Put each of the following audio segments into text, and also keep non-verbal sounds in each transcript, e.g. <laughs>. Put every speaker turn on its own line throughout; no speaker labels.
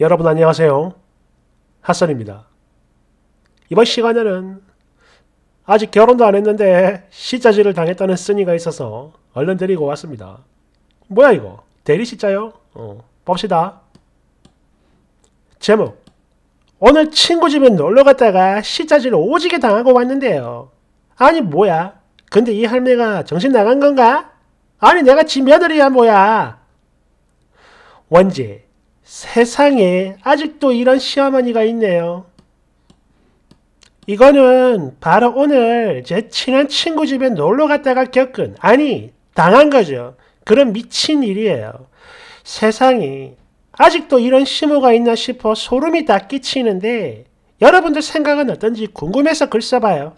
여러분 안녕하세요. 핫선입니다. 이번 시간에는 아직 결혼도 안 했는데 시자질을 당했다는 쓴이가 있어서 얼른 데리고 왔습니다. 뭐야 이거? 대리 시자요? 어, 봅시다. 제목 오늘 친구 집에 놀러 갔다가 시자질 오지게 당하고 왔는데요. 아니 뭐야? 근데 이 할매가 정신 나간 건가? 아니 내가 지 며느리야 뭐야? 원제 세상에 아직도 이런 시어머니가 있네요. 이거는 바로 오늘 제 친한 친구 집에 놀러 갔다가 겪은, 아니, 당한 거죠. 그런 미친 일이에요. 세상이 아직도 이런 시모가 있나 싶어 소름이 다 끼치는데 여러분들 생각은 어떤지 궁금해서 글 써봐요.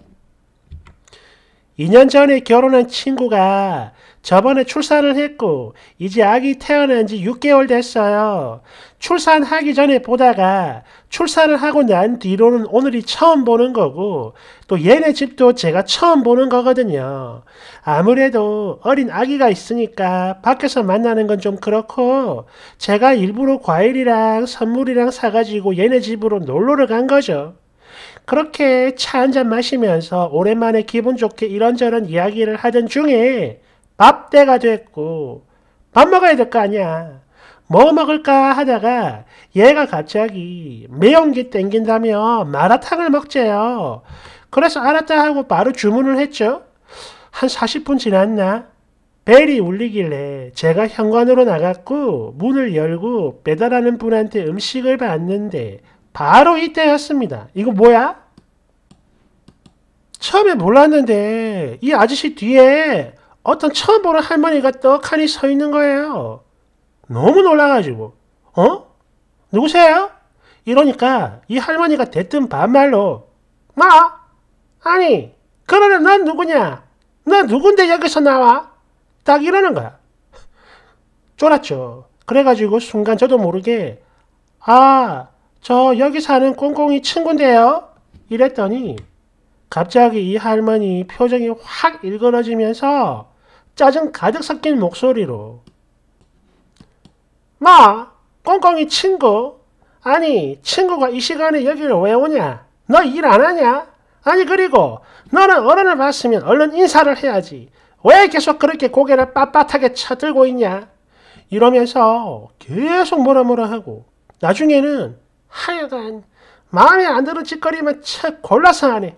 2년 전에 결혼한 친구가 저번에 출산을 했고 이제 아기 태어난 지 6개월 됐어요. 출산하기 전에 보다가 출산을 하고 난 뒤로는 오늘이 처음 보는 거고 또 얘네 집도 제가 처음 보는 거거든요. 아무래도 어린 아기가 있으니까 밖에서 만나는 건 좀 그렇고 제가 일부러 과일이랑 선물이랑 사가지고 얘네 집으로 놀러를 간 거죠. 그렇게 차 한잔 마시면서 오랜만에 기분 좋게 이런저런 이야기를 하던 중에 밥 때가 됐고 밥 먹어야 될 거 아니야. 뭐 먹을까 하다가 얘가 갑자기 매운게 땡긴다며 마라탕을 먹재요. 그래서 알았다 하고 바로 주문을 했죠. 한 40분 지났나? 벨이 울리길래 제가 현관으로 나갔고 문을 열고 배달하는 분한테 음식을 받는데 바로 이때였습니다. 이거 뭐야? 처음에 몰랐는데 이 아저씨 뒤에 어떤 처음 보는 할머니가 떡하니 서 있는 거예요. 너무 놀라가지고 어? 누구세요? 이러니까 이 할머니가 대뜸 반말로 나? 아니 그러면 넌 누구냐? 넌 누군데 여기서 나와? 딱 이러는 거야. 쫄았죠. 그래가지고 순간 저도 모르게 아저 여기 사는 꽁꽁이 친구인데요. 이랬더니 갑자기 이 할머니 표정이 확 일그러지면서 짜증 가득 섞인 목소리로 마! 꽁꽁이 친구! 아니 친구가 이 시간에 여기를 왜 오냐? 너 일 안하냐? 아니 그리고 너는 어른을 봤으면 얼른 인사를 해야지 왜 계속 그렇게 고개를 빳빳하게 쳐들고 있냐? 이러면서 계속 뭐라 뭐라 하고 나중에는 하여간 마음에 안 드는 짓거리만 착 골라서 하네.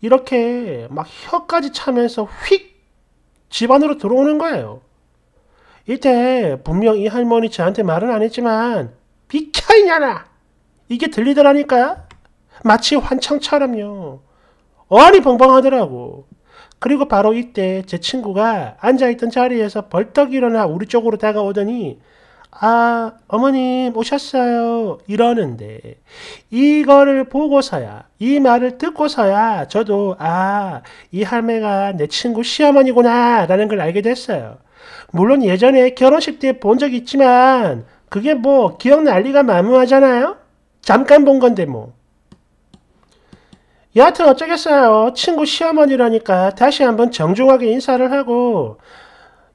이렇게 막 혀까지 차면서 휙 집안으로 들어오는 거예요. 이때 분명 이 할머니 저한테 말은 안 했지만 비켜 이냐나 이게 들리더라니까 마치 환청처럼요. 어안이 벙벙하더라고. 그리고 바로 이때 제 친구가 앉아있던 자리에서 벌떡 일어나 우리 쪽으로 다가오더니 아, 어머님 오셨어요. 이러는데, 이거를 보고서야, 이 말을 듣고서야 저도, 아, 이 할매가 내 친구 시어머니구나, 라는 걸 알게 됐어요. 물론 예전에 결혼식 때 본 적 있지만, 그게 뭐, 기억 난리가 만무하잖아요? 잠깐 본 건데 뭐. 여하튼 어쩌겠어요. 친구 시어머니라니까 다시 한번 정중하게 인사를 하고,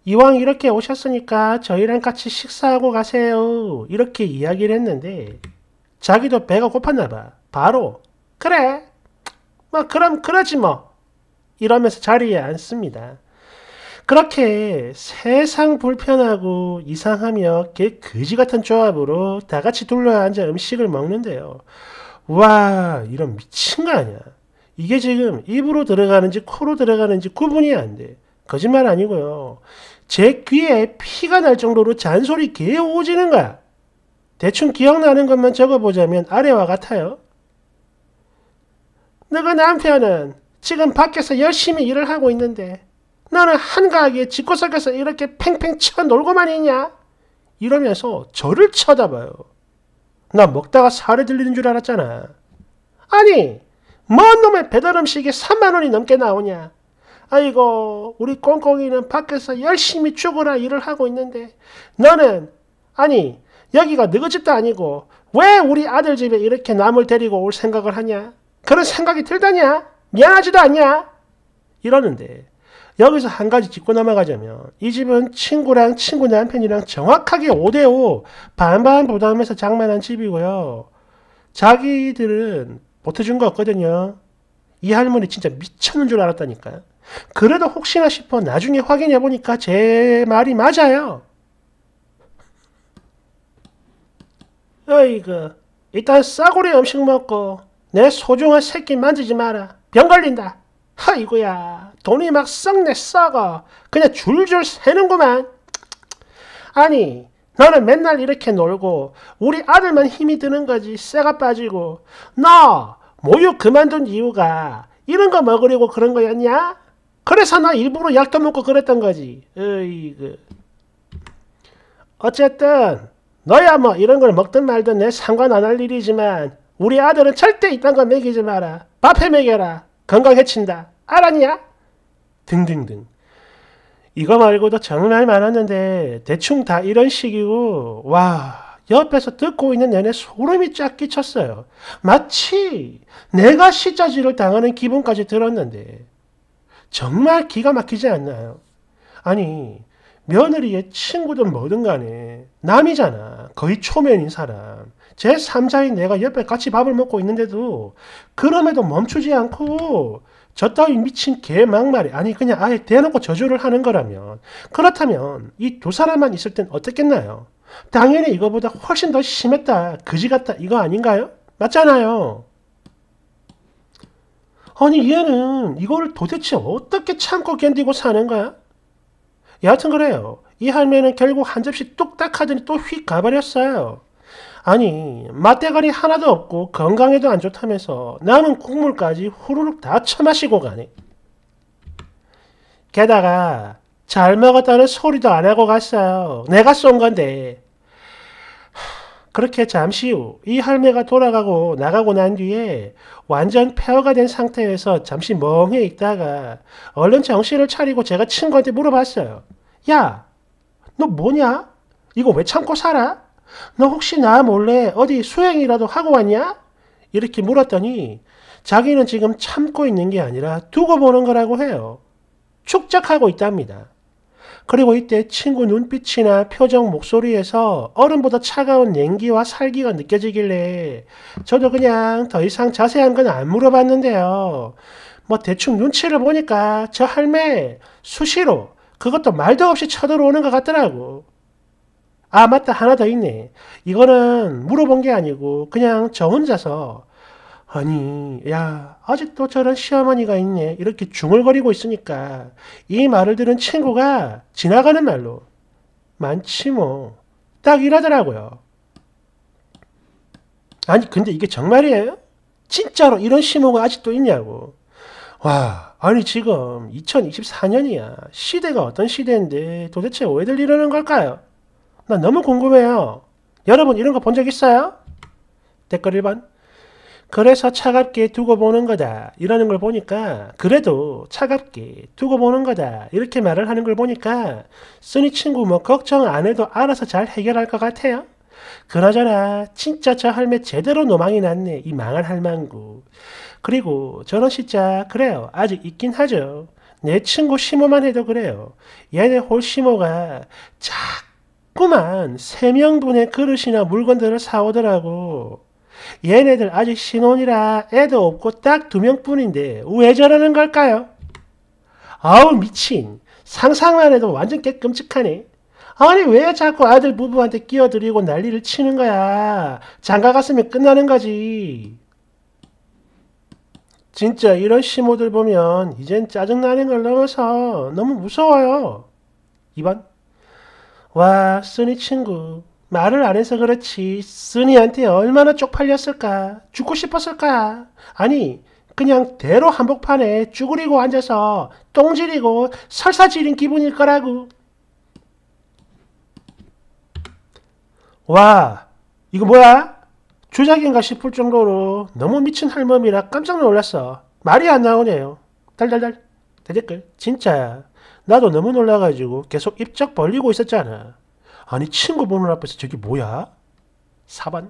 이왕 이렇게 오셨으니까 저희랑 같이 식사하고 가세요. 이렇게 이야기를 했는데 자기도 배가 고팠나봐. 바로 그래. 뭐 그럼 그러지 뭐. 이러면서 자리에 앉습니다. 그렇게 세상 불편하고 이상하며 개 거지 같은 조합으로 다 같이 둘러앉아 음식을 먹는데요. 와, 이런 미친 거 아니야. 이게 지금 입으로 들어가는지 코로 들어가는지 구분이 안 돼. 거짓말 아니고요. 제 귀에 피가 날 정도로 잔소리 개오지는 거야. 대충 기억나는 것만 적어보자면 아래와 같아요. 너가 남편은 지금 밖에서 열심히 일을 하고 있는데 나는 한가하게 짓고 섞여서 이렇게 팽팽 쳐 놀고만 있냐? 이러면서 저를 쳐다봐요. 나 먹다가 살을 들리는 줄 알았잖아. 아니, 뭔 놈의 배달 음식에 3만 원이 넘게 나오냐? 아이고 우리 꽁꽁이는 밖에서 열심히 죽어라 일을 하고 있는데 너는 아니 여기가 너희 집도 아니고 왜 우리 아들 집에 이렇게 남을 데리고 올 생각을 하냐? 그런 생각이 들다냐? 미안하지도 않냐? 이러는데 여기서 한 가지 짚고 넘어가자면 이 집은 친구랑 친구 남편이랑 정확하게 5대5 반반 부담해서 장만한 집이고요. 자기들은 보태준 거 없거든요. 이 할머니 진짜 미쳤는 줄 알았다니까요. 그래도 혹시나 싶어 나중에 확인해 보니까 제 말이 맞아요. 어이구, 일단 싸구려 음식 먹고 내 소중한 새끼 만지지 마라. 병 걸린다. 아이구야, 돈이 막 썩네 썩어. 그냥 줄줄 새는구만. 아니, 너는 맨날 이렇게 놀고 우리 아들만 힘이 드는 거지 쇠가 빠지고 너 모유 그만둔 이유가 이런 거 먹으려고 그런 거였냐? 그래서 나 일부러 약도 먹고 그랬던 거지. 어이그. 어쨌든 너야 뭐 이런 걸 먹든 말든 내 상관 안 할 일이지만 우리 아들은 절대 이딴 거 먹이지 마라. 밥해 먹여라. 건강 해친다. 알았냐? 등등등. 이거 말고도 정말 많았는데 대충 다 이런 식이고 와 옆에서 듣고 있는 내내 소름이 쫙 끼쳤어요. 마치 내가 시자질을 당하는 기분까지 들었는데 정말 기가 막히지 않나요? 아니 며느리의 친구든 뭐든 간에 남이잖아. 거의 초면인 사람. 제 3자인 내가 옆에 같이 밥을 먹고 있는데도 그럼에도 멈추지 않고 저따위 미친 개막말이 아니 그냥 아예 대놓고 저주를 하는 거라면 그렇다면 이 두 사람만 있을 땐 어땠겠나요? 당연히 이거보다 훨씬 더 심했다. 그지 같다. 이거 아닌가요? 맞잖아요. 아니 얘는 이걸 도대체 어떻게 참고 견디고 사는 거야? 여하튼 그래요. 이 할매는 결국 한 접시 뚝딱 하더니 또 휙 가버렸어요. 아니 맛대가리 하나도 없고 건강에도 안 좋다면서 남은 국물까지 후루룩 다 처마시고 가네. 게다가 잘 먹었다는 소리도 안 하고 갔어요. 내가 쏜 건데 그렇게 잠시 후 이 할매가 돌아가고 나가고 난 뒤에 완전 폐허가 된 상태에서 잠시 멍해 있다가 얼른 정신을 차리고 제가 친구한테 물어봤어요. 야, 너 뭐냐? 이거 왜 참고 살아? 너 혹시 나 몰래 어디 수행이라도 하고 왔냐? 이렇게 물었더니 자기는 지금 참고 있는 게 아니라 두고 보는 거라고 해요. 축적하고 있답니다. 그리고 이때 친구 눈빛이나 표정 목소리에서 어른보다 차가운 냉기와 살기가 느껴지길래 저도 그냥 더 이상 자세한 건 안 물어봤는데요. 뭐 대충 눈치를 보니까 저 할매 수시로 그것도 말도 없이 쳐들어오는 것 같더라고. 아 맞다 하나 더 있네. 이거는 물어본 게 아니고 그냥 저 혼자서 아니, 야, 아직도 저런 시어머니가 있네. 이렇게 중얼거리고 있으니까 이 말을 들은 친구가 지나가는 말로 많지 뭐. 딱 이러더라고요. 아니, 근데 이게 정말이에요? 진짜로 이런 시모가 아직도 있냐고. 와, 아니 지금 2024년이야. 시대가 어떤 시대인데 도대체 왜들 이러는 걸까요? 나 너무 궁금해요. 여러분 이런 거 본 적 있어요? 댓글 1번. 그래서 차갑게 두고 보는 거다. 이러는 걸 보니까 그래도 차갑게 두고 보는 거다. 이렇게 말을 하는 걸 보니까 쓰니 친구 뭐 걱정 안 해도 알아서 잘 해결할 것 같아요. 그러잖아 진짜 저 할매 제대로 노망이 났네. 이 망한 할망구. 그리고 저런 시자 그래요. 아직 있긴 하죠. 내 친구 시모만 해도 그래요. 얘네 홀시모가 자꾸만 세 명분의 그릇이나 물건들을 사오더라고. 얘네들 아직 신혼이라 애도 없고 딱 두 명뿐인데 왜 저러는 걸까요? 아우 미친 상상만 해도 완전 깨 끔찍하네. 아니 왜 자꾸 아들 부부한테 끼어들이고 난리를 치는 거야. 장가 갔으면 끝나는 거지. 진짜 이런 시모들 보면 이젠 짜증나는 걸 넘어서 너무 무서워요. 2번 와 쓰니 친구 말을 안 해서 그렇지 쓰니한테 얼마나 쪽팔렸을까 죽고 싶었을까 아니 그냥 대로 한복판에 쭈그리고 앉아서 똥지리고 설사지린 기분일 거라고 와 이거 뭐야? 주작인가 싶을 정도로 너무 미친 할멈이라 깜짝 놀랐어 말이 안 나오네요 달달달 대댓글 진짜야 나도 너무 놀라가지고 계속 입쩍 벌리고 있었잖아 아니 친구 보는 앞에서 저게 뭐야? 4번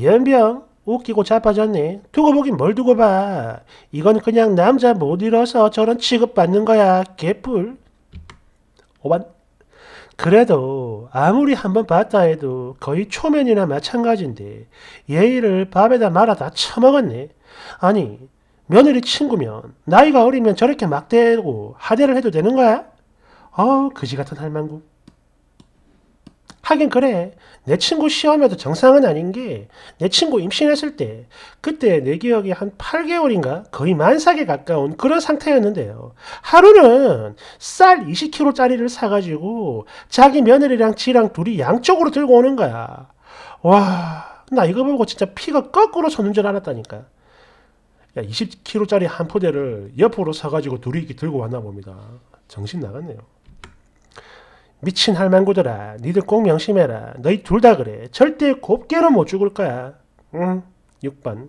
연병 웃기고 자빠졌네. 두고 보긴 뭘 두고 봐. 이건 그냥 남자 못 잃어서 저런 취급받는 거야. 개뿔. 5번 그래도 아무리 한번 봤다 해도 거의 초면이나 마찬가지인데 예의를 밥에다 말아다 처먹었네. 아니 며느리 친구면 나이가 어리면 저렇게 막대고 하대를 해도 되는 거야? 어 그지 같은 할망구. 하긴 그래. 내 친구 시험에도 정상은 아닌 게 내 친구 임신했을 때 그때 내기억이한 8개월인가 거의 만삭에 가까운 그런 상태였는데요. 하루는 쌀 20kg짜리를 사가지고 자기 며느리랑 지랑 둘이 양쪽으로 들고 오는 거야. 와, 나 이거 보고 진짜 피가 거꾸로 솟는 줄 알았다니까. 야, 20kg짜리 한 포대를 옆으로 사가지고 둘이 이렇게 들고 왔나 봅니다. 정신 나갔네요. 미친 할망구들아 니들 꼭 명심해라. 너희 둘 다 그래. 절대 곱게는 못 죽을 거야. 응. 6번.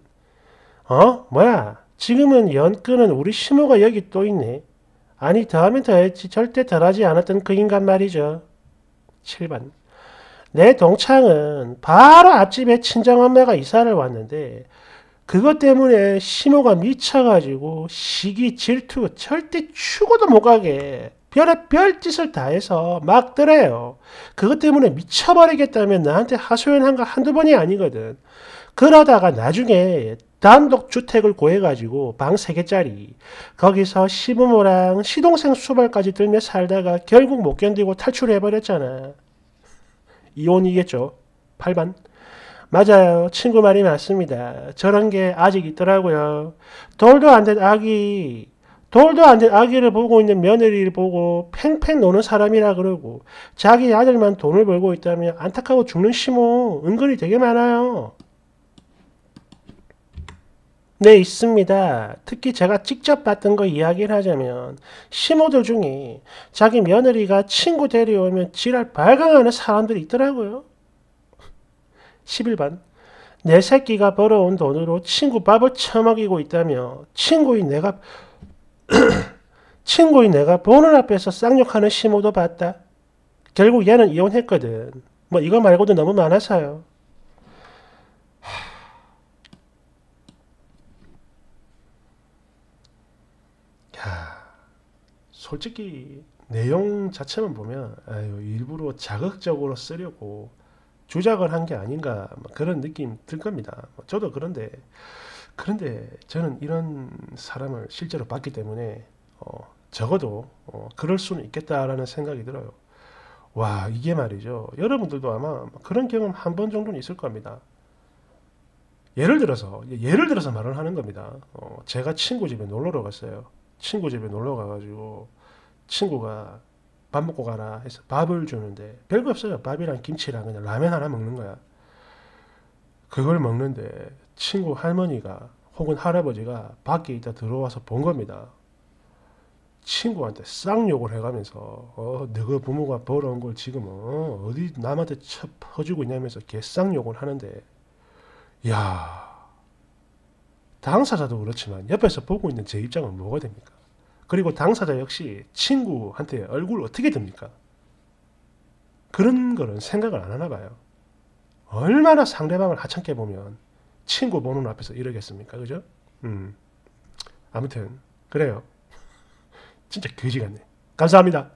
어? 뭐야? 지금은 연 끄는 우리 시모가 여기 또 있네. 아니 더하면 더했지 절대 덜하지 않았던 그 인간 말이죠. 7번. 내 동창은 바로 앞집에 친정엄마가 이사를 왔는데 그것 때문에 시모가 미쳐가지고 시기 질투 절대 추고도 못 가게 별의 별짓을 다해서 막 들어요. 그것 때문에 미쳐버리겠다면 나한테 하소연한 거 한두 번이 아니거든. 그러다가 나중에 단독 주택을 구해가지고 방 3개짜리 거기서 시부모랑 시동생 수발까지 들며 살다가 결국 못 견디고 탈출해버렸잖아. 이혼이겠죠. 8반. 맞아요. 친구 말이 맞습니다. 저런 게 아직 있더라고요. 돌도 안 된 아기 돌도 안 된 아기를 보고 있는 며느리를 보고 팽팽 노는 사람이라 그러고 자기 아들만 돈을 벌고 있다면 안타까워 죽는 시모 뭐. 은근히 되게 많아요. 네, 있습니다. 특히 제가 직접 봤던 거 이야기를 하자면 시모들 중에 자기 며느리가 친구 데려오면 지랄 발광하는 사람들이 있더라고요. 11번 내 새끼가 벌어온 돈으로 친구 밥을 처먹이고 있다며 친구인 내가 <clears throat> 친구인 내가 보는 앞에서 쌍욕하는 시모도 봤다. 결국 얘는 이혼했거든. 뭐 이거 말고도 너무 많아서요. 야, 솔직히 내용 자체만 보면 아유, 일부러 자극적으로 쓰려고 조작을 한 게 아닌가 뭐 그런 느낌 들 겁니다. 뭐 저도 그런데 그런데 저는 이런 사람을 실제로 봤기 때문에 어, 적어도 어, 그럴 수는 있겠다라는 생각이 들어요. 와 이게 말이죠. 여러분들도 아마 그런 경험 한 번 정도는 있을 겁니다. 예를 들어서 예를 들어서 말을 하는 겁니다. 어, 제가 친구 집에 놀러 갔어요. 친구 집에 놀러 가가지고 친구가 밥 먹고 가라 해서 밥을 주는데 별거 없어요. 밥이랑 김치랑 그냥 라면 하나 먹는 거야. 그걸 먹는데 친구 할머니가 혹은 할아버지가 밖에 있다 들어와서 본 겁니다. 친구한테 쌍욕을 해가면서 어, 너가 부모가 벌어온 걸지금 어, 어디 남한테 쳐 퍼주고 있냐면서 개쌍욕을 하는데 야 당사자도 그렇지만 옆에서 보고 있는 제 입장은 뭐가 됩니까? 그리고 당사자 역시 친구한테 얼굴 어떻게 됩니까? 그런 거는 생각을 안 하나 봐요. 얼마나 상대방을 하찮게 보면 친구 보는 앞에서 이러겠습니까? 그죠? 음. 아무튼, 그래요. <laughs> 진짜 거지 같네. 감사합니다.